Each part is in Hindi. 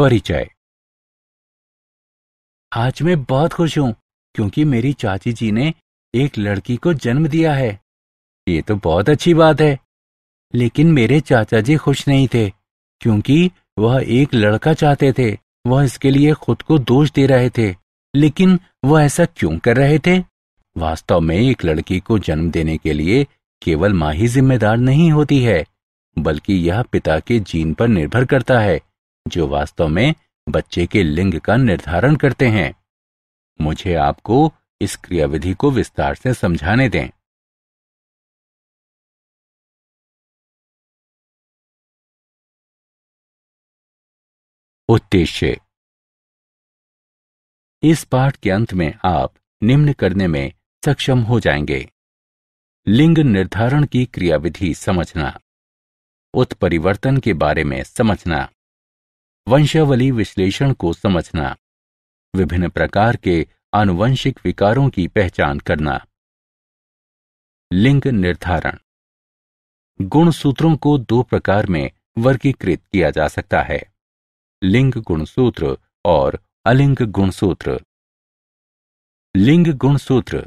परिचय आज मैं बहुत खुश हूं क्योंकि मेरी चाची जी ने एक लड़की को जन्म दिया है ये तो बहुत अच्छी बात है लेकिन मेरे चाचा जी खुश नहीं थे क्योंकि वह एक लड़का चाहते थे वह इसके लिए खुद को दोष दे रहे थे लेकिन वह ऐसा क्यों कर रहे थे वास्तव में एक लड़की को जन्म देने के लिए केवल माँ ही जिम्मेदार नहीं होती है बल्कि यह पिता के जीन पर निर्भर करता है जो वास्तव में बच्चे के लिंग का निर्धारण करते हैं मुझे आपको इस क्रियाविधि को विस्तार से समझाने दें उद्देश्य इस पाठ के अंत में आप निम्न करने में सक्षम हो जाएंगे लिंग निर्धारण की क्रियाविधि समझना उत्परिवर्तन के बारे में समझना वंशावली विश्लेषण को समझना विभिन्न प्रकार के आनुवंशिक विकारों की पहचान करना लिंग निर्धारण गुण सूत्रों को दो प्रकार में वर्गीकृत किया जा सकता है लिंग गुणसूत्र और अलिंग गुणसूत्र लिंग गुणसूत्र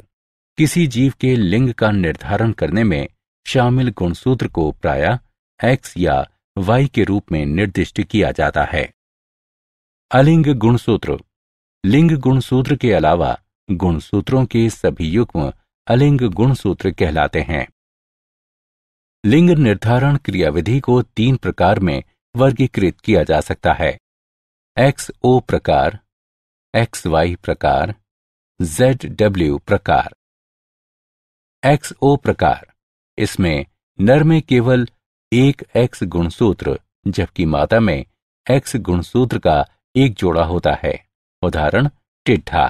किसी जीव के लिंग का निर्धारण करने में शामिल गुणसूत्र को प्राय एक्स या वाई के रूप में निर्दिष्ट किया जाता है अलिंग गुणसूत्र लिंग गुणसूत्र के अलावा गुणसूत्रों के सभी युग्म अलिंग गुणसूत्र कहलाते हैं लिंग निर्धारण क्रियाविधि को तीन प्रकार में वर्गीकृत किया जा सकता है एक्स ओ प्रकार एक्स वाई प्रकार जेड डब्ल्यू प्रकार एक्स ओ प्रकार इसमें नर में केवल एक एक्स गुणसूत्र जबकि मादा में एक्स गुणसूत्र का एक जोड़ा होता है उदाहरण टिड्ढा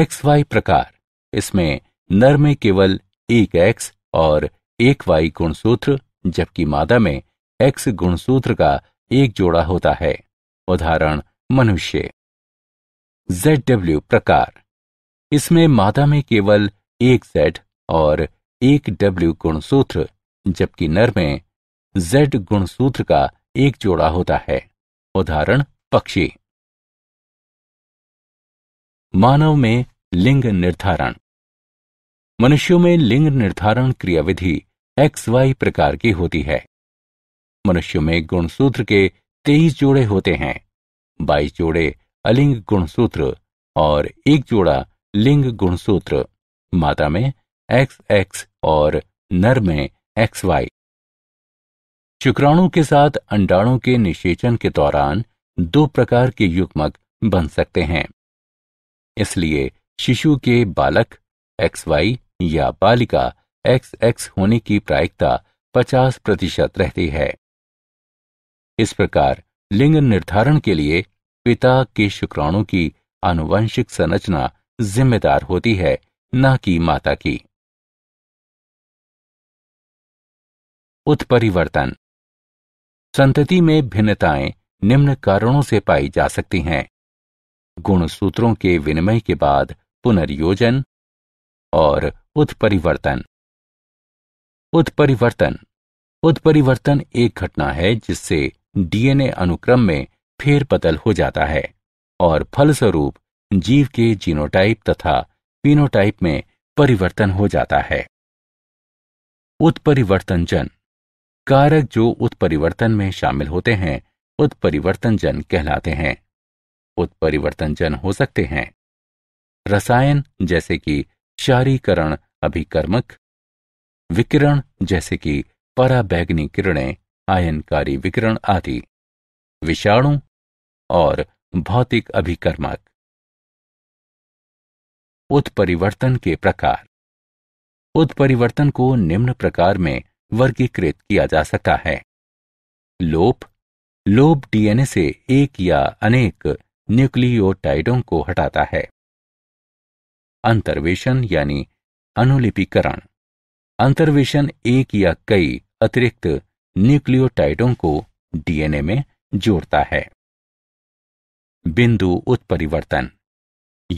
एक्स वाई प्रकार इसमें नर में केवल एक एक्स और एक वाई गुणसूत्र जबकि मादा में एक्स गुणसूत्र का एक जोड़ा होता है उदाहरण मनुष्य जेड डब्ल्यू प्रकार इसमें मादा में केवल एक जेड और एक डब्ल्यू गुणसूत्र जबकि नर में जेड गुणसूत्र का एक जोड़ा होता है उदाहरण पक्षी मानव में लिंग निर्धारण मनुष्यों में लिंग निर्धारण क्रियाविधि एक्स वाई प्रकार की होती है मनुष्यों में गुणसूत्र के तेईस जोड़े होते हैं बाईस जोड़े अलिंग गुणसूत्र और एक जोड़ा लिंग गुणसूत्र माता में एक्स एक्स और नर में एक्सवाई शुक्राणु के साथ अंडाणु के निषेचन के दौरान दो प्रकार के युग्मक बन सकते हैं इसलिए शिशु के बालक एक्स वाई या बालिका एक्स एक्स होने की प्रायिकता 50 प्रतिशत रहती है इस प्रकार लिंग निर्धारण के लिए पिता के शुक्राणु की आनुवंशिक संरचना जिम्मेदार होती है न कि माता की उत्परिवर्तन संतति में भिन्नताएं निम्न कारणों से पाई जा सकती हैं गुण सूत्रों के विनिमय के बाद पुनर्योजन और उत्परिवर्तन उत्परिवर्तन उत्परिवर्तन एक घटना है जिससे डीएनए अनुक्रम में फेरपतल हो जाता है और फलस्वरूप जीव के जीनोटाइप तथा पीनोटाइप में परिवर्तन हो जाता है उत्परिवर्तन जन कारक जो उत्परिवर्तन में शामिल होते हैं उत्परिवर्तन जन कहलाते हैं उत्परिवर्तन जन हो सकते हैं रसायन जैसे कि क्षारीकरण अभिकर्मक विकिरण जैसे कि पराबैगनी किरणें आयनकारी विकिरण आदि विषाणु और भौतिक अभिकर्मक उत्परिवर्तन के प्रकार उत्परिवर्तन को निम्न प्रकार में वर्गीकृत किया जा सका है लोप लोप डीएनए से एक या अनेक न्यूक्लियोटाइडों को हटाता है अंतर्वेशन यानी अनुलिपिकरण अंतर्वेशन एक या कई अतिरिक्त न्यूक्लियोटाइडों को डीएनए में जोड़ता है बिंदु उत्परिवर्तन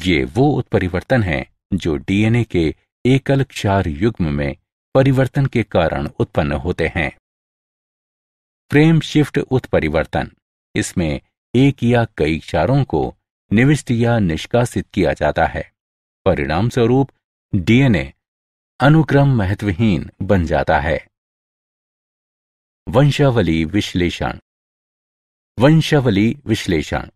ये वो उत्परिवर्तन है जो डीएनए के एकल क्षार युग्म में परिवर्तन के कारण उत्पन्न होते हैं फ्रेम शिफ्ट उत्परिवर्तन इसमें एक या कई क्षारों को निविष्ट या निष्कासित किया जाता है परिणाम स्वरूप डीएनए अनुक्रम महत्वहीन बन जाता है वंशावली विश्लेषण वंशावली विश्लेषण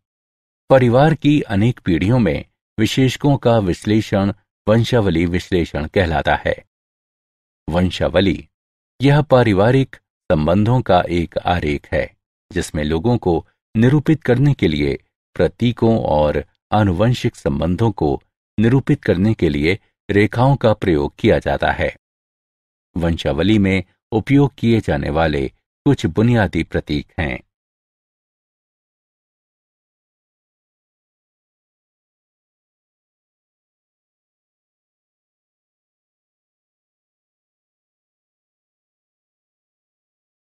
परिवार की अनेक पीढ़ियों में विशेषकों का विश्लेषण वंशावली विश्लेषण कहलाता है वंशावली यह पारिवारिक संबंधों का एक आरेख है जिसमें लोगों को निरूपित करने के लिए प्रतीकों और आनुवंशिक संबंधों को निरूपित करने के लिए रेखाओं का प्रयोग किया जाता है वंशावली में उपयोग किए जाने वाले कुछ बुनियादी प्रतीक हैं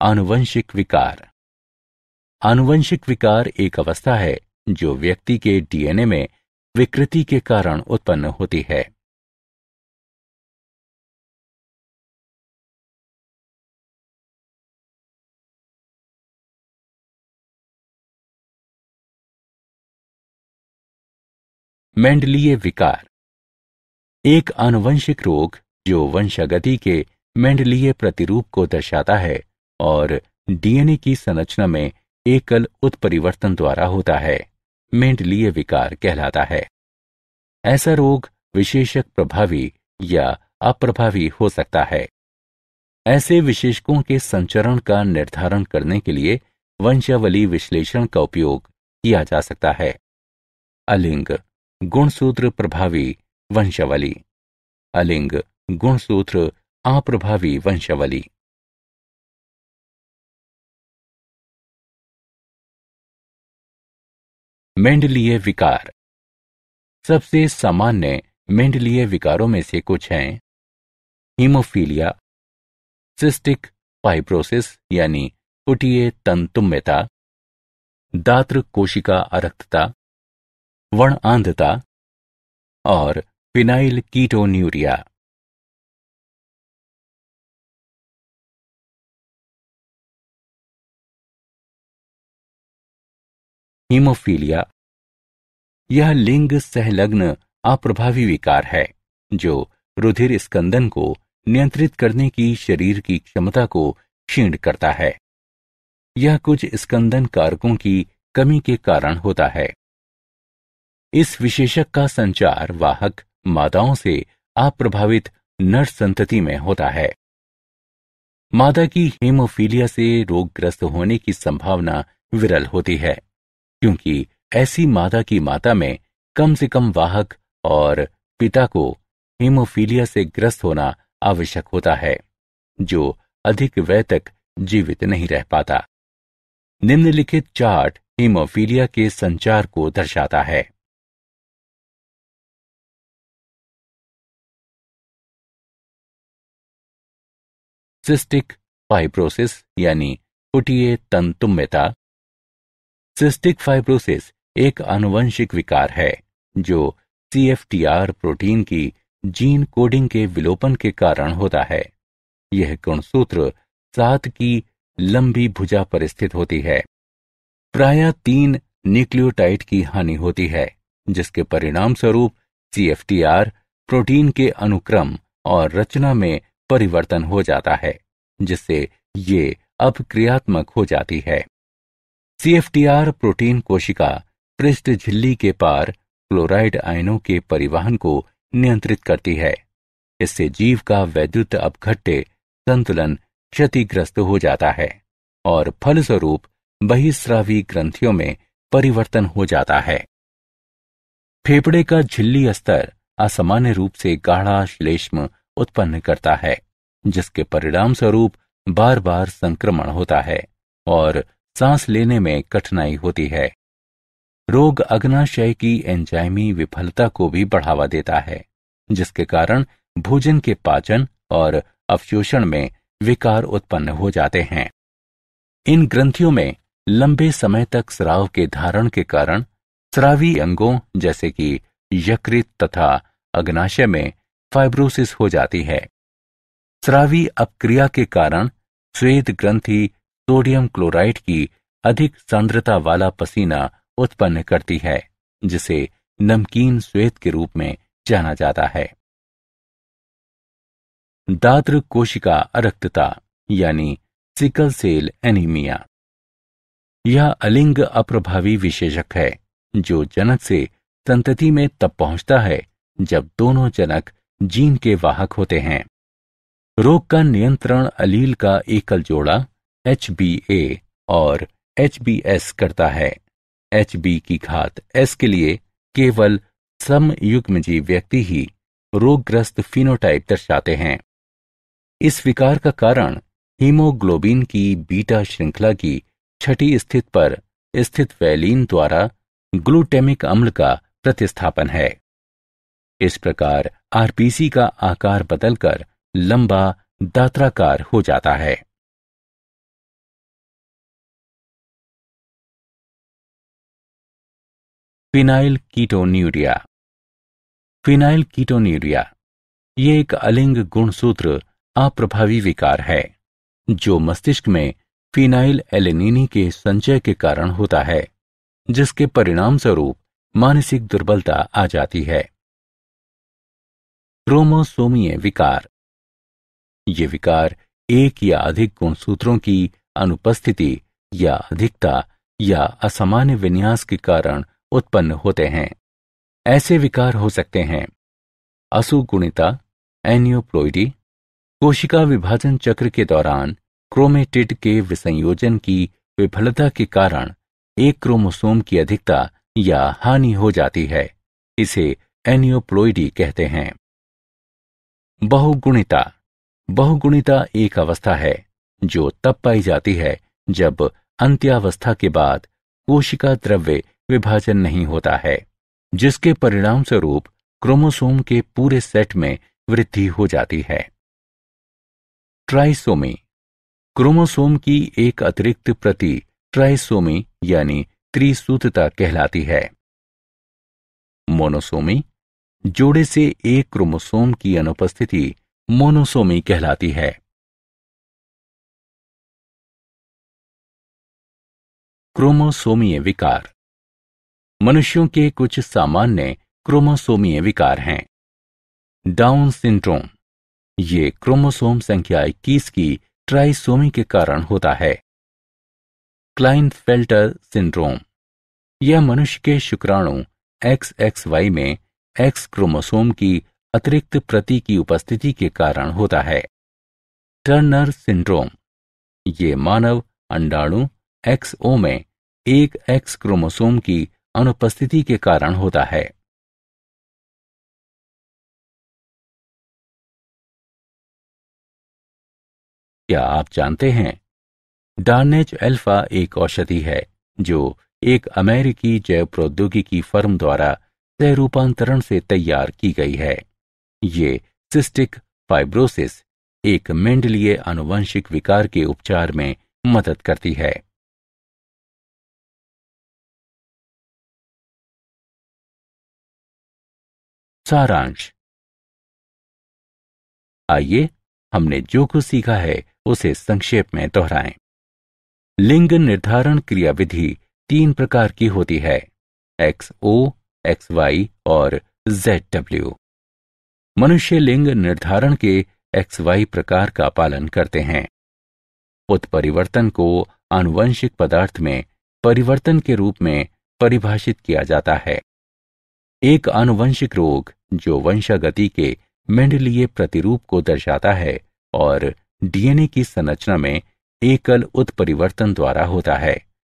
आनुवंशिक विकार आनुवंशिक विकार एक अवस्था है जो व्यक्ति के डीएनए में विकृति के कारण उत्पन्न होती है मेंडलीय विकार एक आनुवंशिक रोग जो वंशगति के मेंडलीय प्रतिरूप को दर्शाता है और डीएनए की संरचना में एकल उत्परिवर्तन द्वारा होता है मेंडलीय विकार कहलाता है ऐसा रोग विशेषक प्रभावी या अप्रभावी हो सकता है ऐसे विशेषकों के संचरण का निर्धारण करने के लिए वंशावली विश्लेषण का उपयोग किया जा सकता है अलिंग गुणसूत्र प्रभावी वंशावली अलिंग गुणसूत्र अप्रभावी वंशावली मेंडलीय विकार सबसे सामान्य मेंडलीय विकारों में से कुछ हैं हीमोफीलिया सिस्टिक फाइब्रोसिस यानी कुटीय तंतुम्यता दात्र कोशिका अरक्तता वर्ण आंधता और फिनाइल कीटोन्यूरिया हीमोफीलिया यह लिंग सहलग्न अप्रभावी विकार है जो रुधिर स्कंदन को नियंत्रित करने की शरीर की क्षमता को क्षीण करता है यह कुछ स्कंदन कारकों की कमी के कारण होता है इस विशेषक का संचार वाहक मादाओं से अप्रभावित नर संतति में होता है मादा की हेमोफीलिया से रोगग्रस्त होने की संभावना विरल होती है क्योंकि ऐसी मादा की माता में कम से कम वाहक और पिता को हीमोफीलिया से ग्रस्त होना आवश्यक होता है जो अधिक व्यय तक जीवित नहीं रह पाता निम्नलिखित चार्ट हीमोफीलिया के संचार को दर्शाता है सिस्टिक फाइब्रोसिस यानी कुटीय तंतुम्यता सिस्टिक फाइब्रोसिस एक आनुवंशिक विकार है जो आर प्रोटीन की जीन कोडिंग के विलोपन के कारण होता है यह गुणसूत्र सात की लंबी भुजा पर स्थित होती है प्राय तीन न्यूक्लियोटाइड की हानि होती है जिसके परिणाम स्वरूप सीएफटीआर प्रोटीन के अनुक्रम और रचना में परिवर्तन हो जाता है जिससे ये अब क्रियात्मक हो जाती है सीएफटीआर प्रोटीन कोशिका पृष्ठ झिल्ली के पार क्लोराइड आयनों के परिवहन को नियंत्रित करती है इससे जीव का वैद्युत अपघट्य संतुलन क्षतिग्रस्त हो जाता है और फलस्वरूप बहिस्रावी ग्रंथियों में परिवर्तन हो जाता है फेफड़े का झिल्ली स्तर असामान्य रूप से गाढ़ा श्लेष्म उत्पन्न करता है जिसके परिणाम स्वरूप बार बार संक्रमण होता है और सांस लेने में कठिनाई होती है रोग अग्नाशय की एंजाइमी विफलता को भी बढ़ावा देता है जिसके कारण भोजन के पाचन और अवशोषण में विकार उत्पन्न हो जाते हैं इन ग्रंथियों में लंबे समय तक स्राव के धारण के कारण स्रावी अंगों जैसे कि यकृत तथा अग्नाशय में फाइब्रोसिस हो जाती है स्रावी अपक्रिया के कारण श्वेत ग्रंथि सोडियम क्लोराइड की अधिक सांद्रता वाला पसीना उत्पन्न करती है जिसे नमकीन श्वेत के रूप में जाना जाता है दात्र कोशिका अरक्तता यानी सिकल सेल एनीमिया यह अलिंग अप्रभावी विशेषक है जो जनक से संतति में तब पहुंचता है जब दोनों जनक जीन के वाहक होते हैं रोग का नियंत्रण अलील का एकल जोड़ा एच और एच करता है एच की घात एस के लिए केवल समयुग्मजीव व्यक्ति ही रोगग्रस्त फिनोटाइप दर्शाते हैं इस विकार का कारण हीमोग्लोबिन की बीटा श्रृंखला की छठी स्थित पर स्थित वैलिन द्वारा ग्लूटेमिक अम्ल का प्रतिस्थापन है इस प्रकार आरपीसी का आकार बदलकर लंबा दात्राकार हो जाता है फिनाइल कीटोन्यूरिया फिनाइल कीटोन्यूरिया ये एक अलिंग गुणसूत्र अप्रभावी विकार है जो मस्तिष्क में फिनाइल एलेनिनी के संचय के कारण होता है जिसके परिणाम स्वरूप मानसिक दुर्बलता आ जाती है क्रोमोसोमीय विकार ये विकार एक या अधिक गुणसूत्रों की अनुपस्थिति या अधिकता या असामान्य विन्यास के कारण उत्पन्न होते हैं ऐसे विकार हो सकते हैं असुगुणिता एनियोप्लोइडी कोशिका विभाजन चक्र के दौरान क्रोमेटिड के विसंयोजन की विफलता के कारण एक क्रोमोसोम की अधिकता या हानि हो जाती है इसे एनियोप्लोइडी कहते हैं बहुगुणिता बहुगुणिता एक अवस्था है जो तब पाई जाती है जब अंत्यावस्था के बाद कोशिका द्रव्य विभाजन नहीं होता है जिसके परिणाम स्वरूप क्रोमोसोम के पूरे सेट में वृद्धि हो जाती है ट्राइसोमी क्रोमोसोम की एक अतिरिक्त प्रति ट्राइसोमी यानी त्रिसूत्रता कहलाती है मोनोसोमी जोड़े से एक क्रोमोसोम की अनुपस्थिति मोनोसोमी कहलाती है क्रोमोसोमीय विकार मनुष्यों के कुछ सामान्य क्रोमोसोमीय विकार हैं डाउन सिंड्रोम ये क्रोमोसोम संख्या 21 की ट्राइसोमी के कारण होता है क्लाइन फेल्टर सिंड्रोम यह मनुष्य के शुक्राणु एक्स एक्स वाई में एक्स क्रोमोसोम की अतिरिक्त प्रति की उपस्थिति के कारण होता है टर्नर सिंड्रोम ये मानव अंडाणु एक्सओ में एक एक्स क्रोमोसोम की अनुपस्थिति के कारण होता है क्या आप जानते हैं डार्नेज एल्फा एक औषधि है जो एक अमेरिकी जैव प्रौद्योगिकी फर्म द्वारा सह रूपांतरण से तैयार की गई है ये सिस्टिक फाइब्रोसिस एक मेंडलीय आनुवंशिक विकार के उपचार में मदद करती है सारांश आइए हमने जो कुछ सीखा है उसे संक्षेप में दोहराएं। लिंग निर्धारण क्रियाविधि तीन प्रकार की होती है एक्स ओ एक्स वाई और जेड डब्ल्यू मनुष्य लिंग निर्धारण के एक्स वाई प्रकार का पालन करते हैं उत्परिवर्तन को आनुवंशिक पदार्थ में परिवर्तन के रूप में परिभाषित किया जाता है एक आनुवंशिक रोग जो वंशागति के मेंडलीय प्रतिरूप को दर्शाता है और डीएनए की संरचना में एकल उत्परिवर्तन द्वारा होता है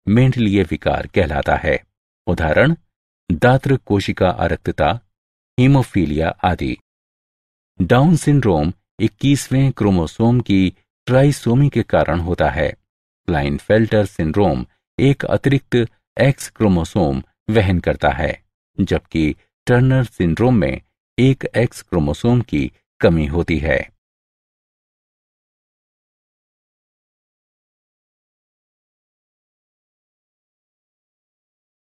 मेंडलीय विकार कहलाता है उदाहरण दात्र कोशिका अरक्तता हीमोफीलिया आदि डाउन सिंड्रोम 21वें क्रोमोसोम की ट्राइसोमी के कारण होता है क्लाइनफेल्टर सिंड्रोम एक अतिरिक्त एक्स क्रोमोसोम वहन करता है जबकि टर्नर सिंड्रोम में एक एक्स क्रोमोसोम की कमी होती है